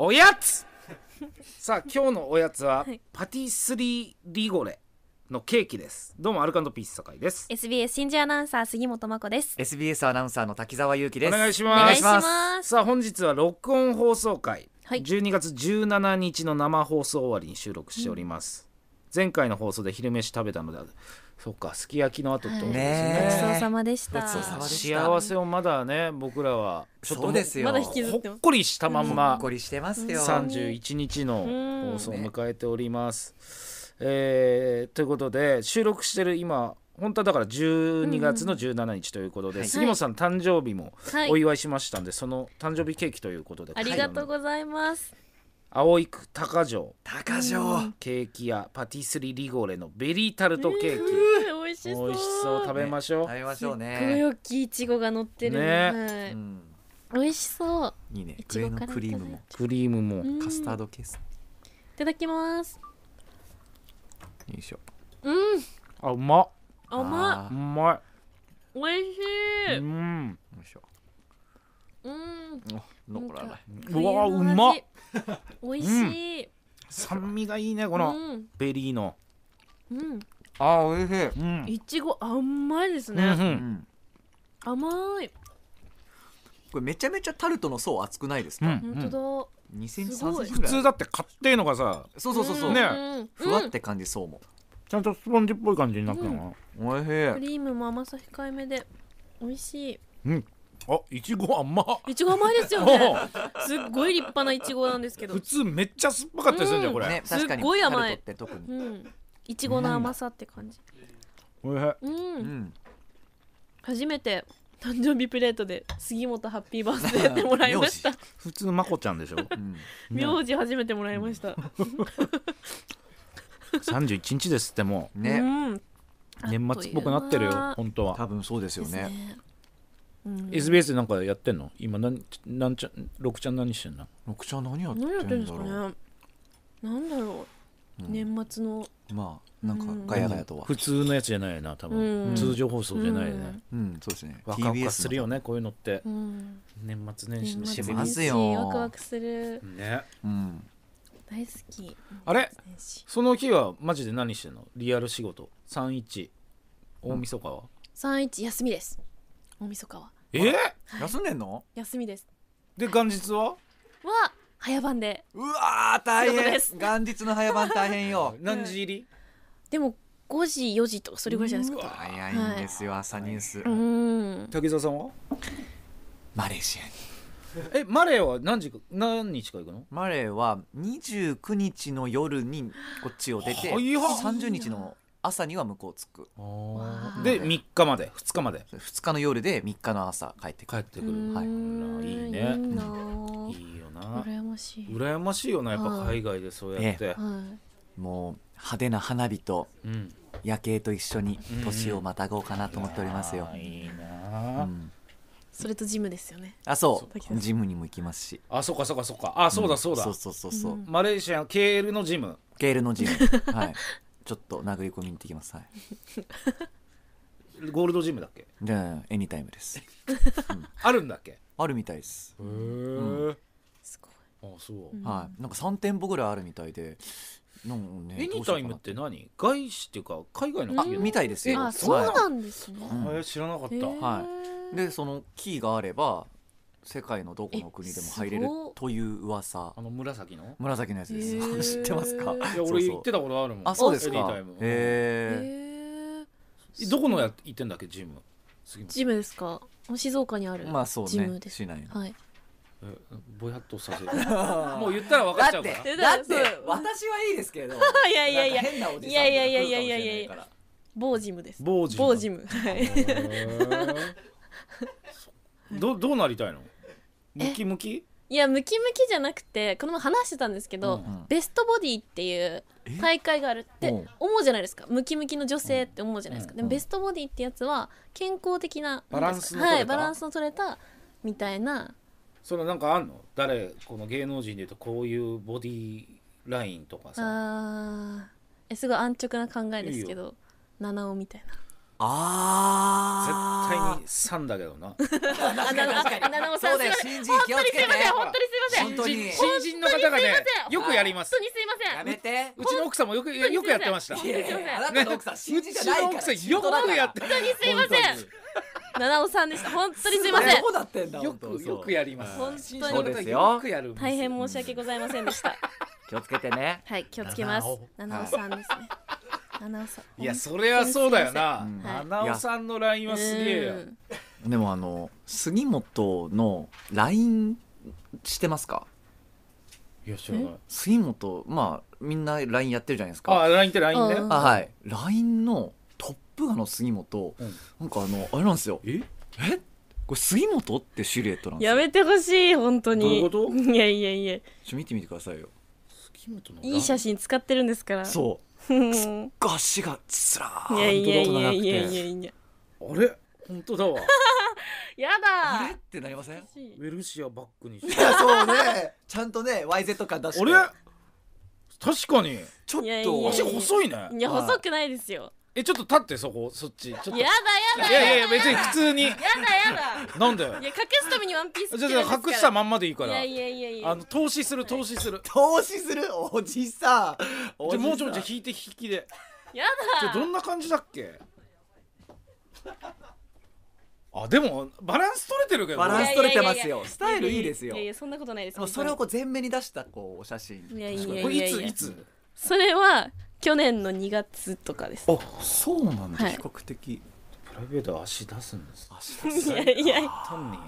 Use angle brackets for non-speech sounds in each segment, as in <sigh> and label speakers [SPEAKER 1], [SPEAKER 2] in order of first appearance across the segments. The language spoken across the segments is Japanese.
[SPEAKER 1] おやつ <laughs> さあ今日のおやつは、パティスリーリゴレのケーキですどうもアルカンドピース酒井です
[SPEAKER 2] SBS 新人アナウンサー杉本真子です
[SPEAKER 1] SBS アナウンサーの滝沢祐希ですお願いしますさあ本日は録音放送回、はい、12月17日の生放送終わりに収録しております、うん、前回の放送で昼飯食べたのでそっかすき焼きの後ってことですね、ごちそうさ
[SPEAKER 2] までした幸
[SPEAKER 1] せをまだね僕らはちょっとまだ引きずってほっこりしたまんま、ほっこりしてますよ十一日の放送を迎えております、うえということで収録してる今本当はだから12月の17日ということで、うん、杉本さん誕生日もお祝いしましたんで、はい、その誕生日ケーキということで、ありがと
[SPEAKER 2] うございます
[SPEAKER 1] 青い区高城高城ケーキ屋パティスリリゴレのベリータルトケーキ、
[SPEAKER 2] えー、美味しそう美味しそう食べ
[SPEAKER 1] ましょう、食べましょうねす
[SPEAKER 2] ごいきいちごが乗ってるね、はいうん、美味しそう
[SPEAKER 1] いいね上のクリームもクリームもカスタードケース
[SPEAKER 2] いただきますよいしょうん
[SPEAKER 1] あうま甘うま
[SPEAKER 2] い美味しい
[SPEAKER 1] うんよいしょ
[SPEAKER 2] うんのこらないうわうまっ <laughs> 美味しい、うん、酸味がいいねこのベリーの、うん、
[SPEAKER 1] あ美味しい、うん、い
[SPEAKER 2] ちご甘いですね、うんうん、甘い
[SPEAKER 3] これめちゃめちゃタルトの層厚くないですか、うん、本
[SPEAKER 2] 当だ
[SPEAKER 1] 2センチ3センチ普通だって買ってのがさそうそうそうそうねふわって感じ層も、ちゃんとスポンジっぽい感じになったの、うん、おいしいクリ
[SPEAKER 2] ームも甘さ控えめで美味しい
[SPEAKER 1] うんあ、いちご甘いちご甘いですよね。すっ
[SPEAKER 2] ごい立派ないちごなんですけど。普通
[SPEAKER 1] めっちゃ酸っぱかったですよね、うん、これ、ね。すっごい甘い。
[SPEAKER 2] うん。いちごの甘さって感じ。
[SPEAKER 1] うん。うん、
[SPEAKER 2] 初めて誕生日プレートで杉本ハッピーバースデーってもらいました。
[SPEAKER 1] <laughs> 普通のまこちゃんでしょ。名字
[SPEAKER 2] 初めてもらいました。
[SPEAKER 1] 三十一日ですってもう。ね。年末っぽくなってるよ本当は。多分そうですよね。
[SPEAKER 2] うん、SBS
[SPEAKER 1] なんかやってんの今なんなんちゃ6ちゃん何してんの ?6 ちゃん何
[SPEAKER 2] やってんだろう何やってんすかねなんだろう、うん、年末の
[SPEAKER 1] まあなんかガヤガヤとは、普通のやつじゃないよな多分、うん、通常放送じゃないよねうん、そうですねワクワクするよねこういうのって、年末年始のしみますよワクワ
[SPEAKER 2] クするねうん大好きあれ
[SPEAKER 1] その日はマジで何してんのリアル仕事31大晦日は、うん、
[SPEAKER 2] 31休みです大晦日は
[SPEAKER 1] え休んでんの休みですで元日はは
[SPEAKER 2] 早番でうわー大変です元日の早番大変よ <laughs> 何時入りでも五時四時とかそれぐらいじゃないですか早いんで
[SPEAKER 1] すよ朝ニュースうん滝沢さんはマレーシアにえマレーは何時か何日か行く
[SPEAKER 3] のマレーは二十九日の夜にこっちを出て三十日の朝には向こう着くで3日まで2日まで2日の夜で3日の朝帰ってくる帰ってくる、はい、い
[SPEAKER 2] いねいい
[SPEAKER 3] よな羨
[SPEAKER 2] ましい羨
[SPEAKER 1] ましいよなやっぱ海外でそうやって、
[SPEAKER 3] もう派手な花火と夜景と一緒に年をまたごうかなと思っておりますよ、いい
[SPEAKER 1] な、う
[SPEAKER 3] ん
[SPEAKER 2] それとジムですよねあそう
[SPEAKER 3] ジムにも行きますし
[SPEAKER 1] あそうかそうかそうかあそうだそうだ、うん、そうそうそうそう、マレーシアケールのジム
[SPEAKER 3] ケールのジム <laughs> はいちょっと殴り込みに行ってきますはい <laughs>
[SPEAKER 1] ゴールドジムだっけ
[SPEAKER 3] じゃあエニタイムです、<laughs> う
[SPEAKER 1] んあるんだっけあるみたいですえ、んすごいあそう、うんは
[SPEAKER 3] いなんか3店舗ぐらいあるみたいでなねエニタイムってどう何外資っていうか海外の企業あみたいですよあそうなんですね、うんえ知らなかった、はいでそのキーがあれば世界のどこの国でも入れるという噂あ
[SPEAKER 1] の紫の紫のやつです、えー、知ってますかいや俺行ってたことあるもんあそうですかへえどこのや行ってんだっけジムジ
[SPEAKER 2] ムですか静岡にあるまあそうねジムです市内のはい
[SPEAKER 1] ぼやっとさせて <laughs>
[SPEAKER 2] もう言ったら分かっちゃうからだって私はいいですけど <laughs> いやいやいや変なおじさんが来るかもしれないから某ジムです某ジム某ジムはい
[SPEAKER 1] どうどうなりたいの
[SPEAKER 2] ムキムキいやムキムキじゃなくてこの前話してたんですけど、うんうん、ベストボディっていう大会があるって思うじゃないですかムキムキの女性って思うじゃないですか、うん、でもベストボディってやつは健康的なバランスの取れた、はい、バランスの取れたみたいな
[SPEAKER 1] そのなんかあんの誰この芸能人でいうとこういうボディラインとかさ
[SPEAKER 2] あえすごい安直な考考えですけど七尾みたいな
[SPEAKER 1] ああ絶対に三だけどな。
[SPEAKER 2] 七尾さんそうだよ新人気を本当にすいません。本当に新人の方がねよくやります。本当にすいません。やめて。
[SPEAKER 1] うちの奥さんもよくよくやってました。いやいやあなたの奥さん新人じゃないから。うちの奥さんよくやって本当にすいません。
[SPEAKER 2] 七尾さんでした本当にすいません。
[SPEAKER 3] よくよくやります。本当に大変申し
[SPEAKER 2] 訳ございませんでした。
[SPEAKER 3] 気をつけてね。
[SPEAKER 2] はい気をつけます。七尾さんですね。七尾さんいやそ
[SPEAKER 1] れはそうだよなうん七尾さ
[SPEAKER 2] んの LINE はすげえよ
[SPEAKER 3] でもあの杉本の LINE してますかいや知らない杉本まあみんな LINE やってるじゃないですかあ LINE って LINE ねあはい LINE のトップがの杉本、なんかあのあれなんですよええこれ杉本ってシルエットなんで
[SPEAKER 2] すやめてほしい本当にどういうこといやいやいやちょっと
[SPEAKER 3] 見てみてくださいよ
[SPEAKER 2] 杉本のいい写真使ってるんですからそう
[SPEAKER 3] 足がつらーいやいやいやいやあれ
[SPEAKER 2] 本当だわ <laughs> やだあれっ
[SPEAKER 3] てなりませんウェルシアバックにしていやそうねちゃんとね
[SPEAKER 1] YZ 感出してあれ確かに
[SPEAKER 2] ちょっと足細いねいや細くないですよ
[SPEAKER 1] えちょっと立ってそこそっちちょっとやだやだいやいや別に普通にやだやだなんだよいや
[SPEAKER 2] 隠すためにワンピースじゃる隠したまんまでいいからいやいやいやいやあ
[SPEAKER 1] の投資する投資する投資するおじさんじゃもうちょいじゃ引いて引きで
[SPEAKER 2] やだじゃどんな感じだっ
[SPEAKER 1] けあでもバランス取れてるけどバランス取れてますよスタイルいいですよいやい
[SPEAKER 2] やそんなことないですそれをこう前面に出し
[SPEAKER 3] たこうお写真
[SPEAKER 2] いやいやいやいついつそれは去年の2月とかですあ
[SPEAKER 1] そうなんだ、はい比較的プライベート足出すんです足出すいや
[SPEAKER 2] いや単に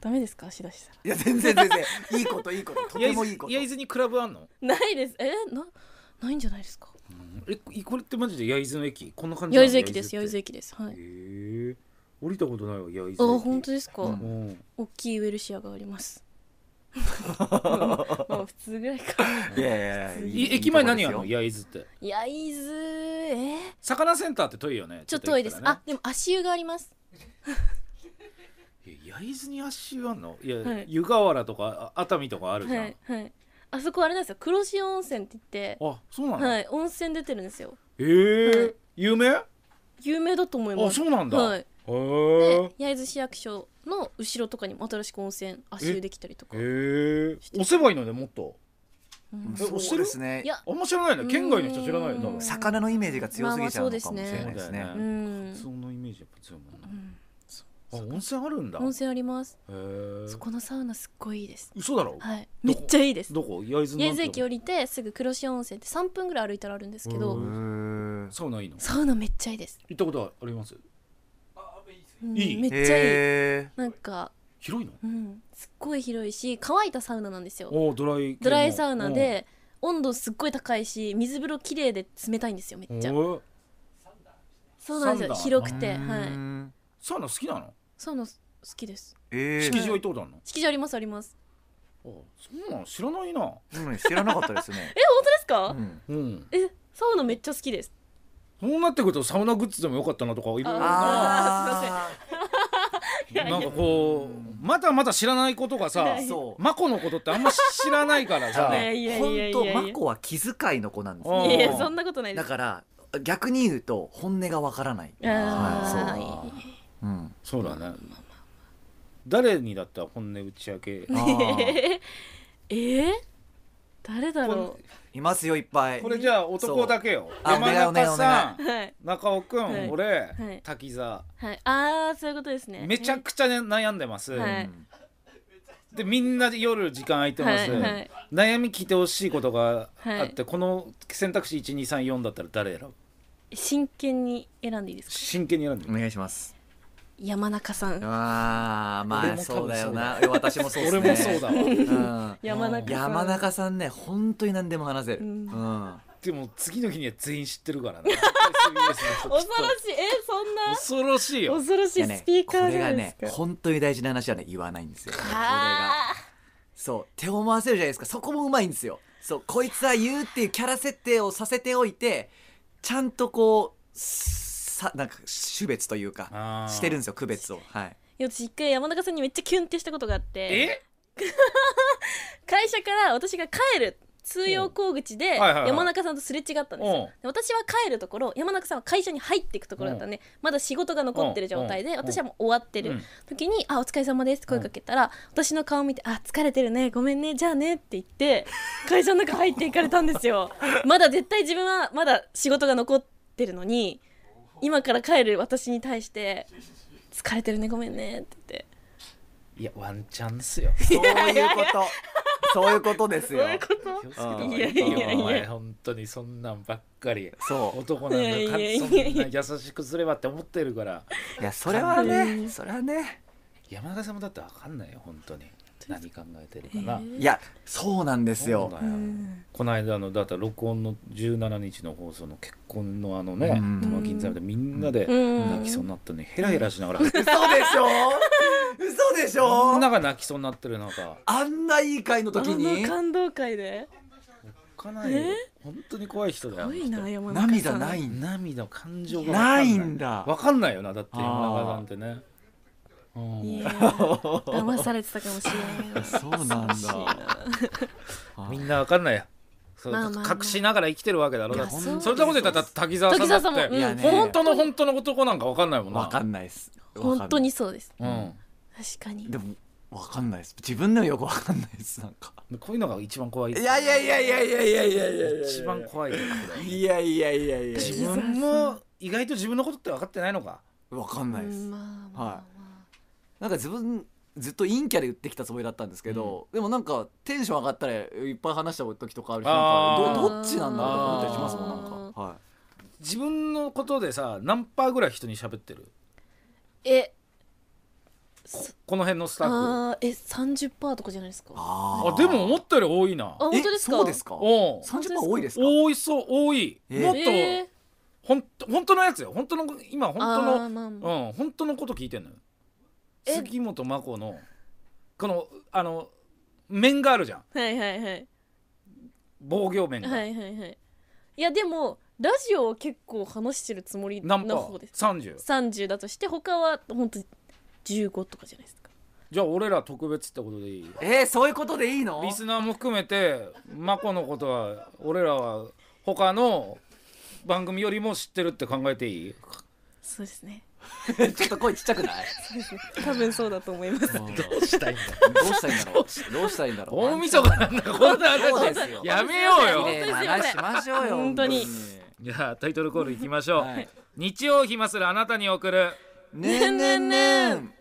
[SPEAKER 2] ダメですか足出したいや全然全然いいこといいこと
[SPEAKER 1] とてもいいこと焼津にクラブあんの、
[SPEAKER 2] ないですえなないんじゃないですかえ
[SPEAKER 1] これってマジで焼津の駅こんな感じ焼津駅です焼津駅ですはいへえ降りたことないわ焼津あ本当ですか、うん
[SPEAKER 2] 大きいウェルシアがありますまあ普通ぐらいか
[SPEAKER 1] いやいやいやいい駅前何やるの焼津って
[SPEAKER 2] 焼津えー、
[SPEAKER 1] 魚センターって遠いよねちょっと遠いです、あ
[SPEAKER 2] でも足湯があります
[SPEAKER 1] いや焼津に足湯あんのいや、はい、湯河原とか熱海とかあるじゃん、
[SPEAKER 2] はい、はい、あそこあれなんですよ黒潮温泉って言ってあそうなの、はい、温泉出てるんですよ
[SPEAKER 1] ええー、有名
[SPEAKER 2] 有名だと思いますあそうなんだ、はい
[SPEAKER 1] 焼
[SPEAKER 2] 津市役所の後ろとかにも新しく温泉足湯できたりと
[SPEAKER 1] かえ押せばいいのねもっと、うん、そうですねいやあんま知らないの県外の人知らないの魚のイメージが強すぎちゃうのかもしれないですね,、まあ、まそのイメージやっぱ強いもんな、あ温泉あるんだ温
[SPEAKER 2] 泉ありますそこのサウナすっごいいいです嘘だろはいめっちゃいいです
[SPEAKER 1] どこ焼津焼津駅降
[SPEAKER 2] りてすぐ黒潮温泉って3分ぐらい歩いたらあるんですけど
[SPEAKER 1] サウナいいのサウ
[SPEAKER 2] ナめっちゃいいです
[SPEAKER 1] 行ったことあります
[SPEAKER 2] いいめっちゃいいなんか広いの、うん、すっごい広いし乾いたサウナなんですよお
[SPEAKER 1] ドライドライサウナで、
[SPEAKER 2] 温度すっごい高いし水風呂綺麗で冷たいんですよめっちゃそうなんですよ広くてはい
[SPEAKER 1] サウナ好きなの
[SPEAKER 2] サウナ好きです、
[SPEAKER 1] えー、地は行ったことあるの
[SPEAKER 2] 敷地ありますありますあそんなん知らないな、
[SPEAKER 1] うん、知らなかったですね <laughs> え本当ですか、うん、
[SPEAKER 2] えサウナめっちゃ好きです
[SPEAKER 1] そうなってくるとサウナグッズでもよかったなとかいろいろ
[SPEAKER 2] な。
[SPEAKER 1] んかこうまだまだ知らないことがさマコのことってあんま知らないからさ本当マコは気遣いの子なんですいやそん
[SPEAKER 2] なことないだから
[SPEAKER 1] 逆に言うと本音がわからないそう,、だね誰にだったら本音打ち明け
[SPEAKER 2] <laughs> ええ誰だろ
[SPEAKER 1] いますよいっぱいこれじゃあ男だけよ山中さん、うはい中尾くん、はい俺、はい滝沢
[SPEAKER 2] はいああそういうことですねめ
[SPEAKER 1] ちゃくちゃ、ね、悩んでます、はいでみんな夜時間空いてます、はいはい悩み聞いてほしいことがあって、この選択肢1234だったら誰選
[SPEAKER 2] ぶ真剣に選んでいいですか
[SPEAKER 1] 真剣に選んでお願いします
[SPEAKER 2] 山中さん
[SPEAKER 3] ああまあそうだよな私もそうですね俺もそうだわ、うん、<laughs> 山中さん山中さんね本当に何でも話せる、うん、うん
[SPEAKER 1] でも次の日には全員知ってる
[SPEAKER 3] からね <laughs>
[SPEAKER 2] 恐ろしいえそんな恐
[SPEAKER 3] ろしいよ恐ろしいスピーカーじゃないですか、これがね本当に大事な話はね言わないんですよこれがそう手を回せるじゃないですかそこもうまいんですよそうこいつは言うっていうキャラ設定をさせておいてちゃんとこうさなんか種別というかしてるんですよ区別をは
[SPEAKER 2] い私一回山中さんにめっちゃキュンってしたことがあってえ <laughs> 会社から私が帰る通用口口で山中さんとすれ違ったんですよ、私は帰るところ山中さんは会社に入っていくところだったんでまだ仕事が残ってる状態で私はもう終わってる時に「あお疲れ様です」って声かけたら私の顔見て「あ疲れてるねごめんねじゃあね」って言って <laughs> 会社の中入っていかれたんですよまだ絶対自分はまだ仕事が残ってるのに今から帰る私に対して「疲れてるねごめんね」って言って
[SPEAKER 1] いやワンチャンですよ <laughs> そう
[SPEAKER 2] いうこと
[SPEAKER 1] そういうことですよいやいやいやお前本当にそんなんばっかりそう男なんだから優しくすればって思ってるからいやそれはねそれはね山田さんもだってわかんないよ本当に何考えてるかな、いやそうなんですよ、うん、この間のだった録音の17日の放送の結婚のあのね玉金さでみんなで泣きそうになったねにヘラヘラしながら、嘘でしょ嘘でしょみんなが泣きそうになってるなんかあんないい会の時に感
[SPEAKER 2] 動会でかない
[SPEAKER 1] 本当に怖い人だよ涙ない涙感情がないんだ分かんないよなだって山中さんってねいや <laughs> 騙されてたかもしれないそうなんだみんなわかんないや隠しながら生きてるわけだろ、まそれともでたら滝沢さんだって、本当の本当の男なんかわかんないもんな分かんないです本当にそうです、確かにでもわかんないです自分でもよくわかんないですなんかこういうのが一番怖いいやいや
[SPEAKER 3] いやいやいやいやいや一番怖いいやいやいやいや自分
[SPEAKER 2] も
[SPEAKER 1] 意外と自分のことって分かってないのか
[SPEAKER 3] 分かんないです、はいなんか自分ずっと陰キャで言ってきたつもりだったんですけど、うん、でもなんかテンション上がった
[SPEAKER 1] らいっぱい話した時とかあるしどどっちなんだろうと思ったりしますもんなんか、はい、自分のことでさ何パーぐらい人に喋ってるえこの辺のスタッフ
[SPEAKER 2] あえ30%とかじゃないですか
[SPEAKER 1] あでも思ったより多いな本当ですかそうですかお30%多いですか多いそう多い、えー、もっと、えー、ほん本当のやつよ本当の今本当の、うん本当のこと聞いてんのよ杉本真子のこのあの面があるじゃん
[SPEAKER 2] はいはいはい
[SPEAKER 1] 防御面が、は
[SPEAKER 2] いはいはいいやでもラジオを結構話してるつもりの何パ方ですー 30? 30だとして他は本当15とかじゃないですか
[SPEAKER 1] じゃあ俺ら特別ってことでいいえー、そういうことでいいのリスナーも含めて真子のことは俺らは他の番組よりも知ってるって考えていい
[SPEAKER 2] そうですね
[SPEAKER 1] <laughs> ちょっと声ちっちゃくない
[SPEAKER 2] 多分そうだと思いますどうし
[SPEAKER 1] たいんだどうしたいんだろうどうしたいんだろう大晦日なんだこんなそうですよやめようよ麗な話しましょうよ本当にじゃあタイトルコールいきましょう、はい日曜を暇するあなたに送るねんねんねん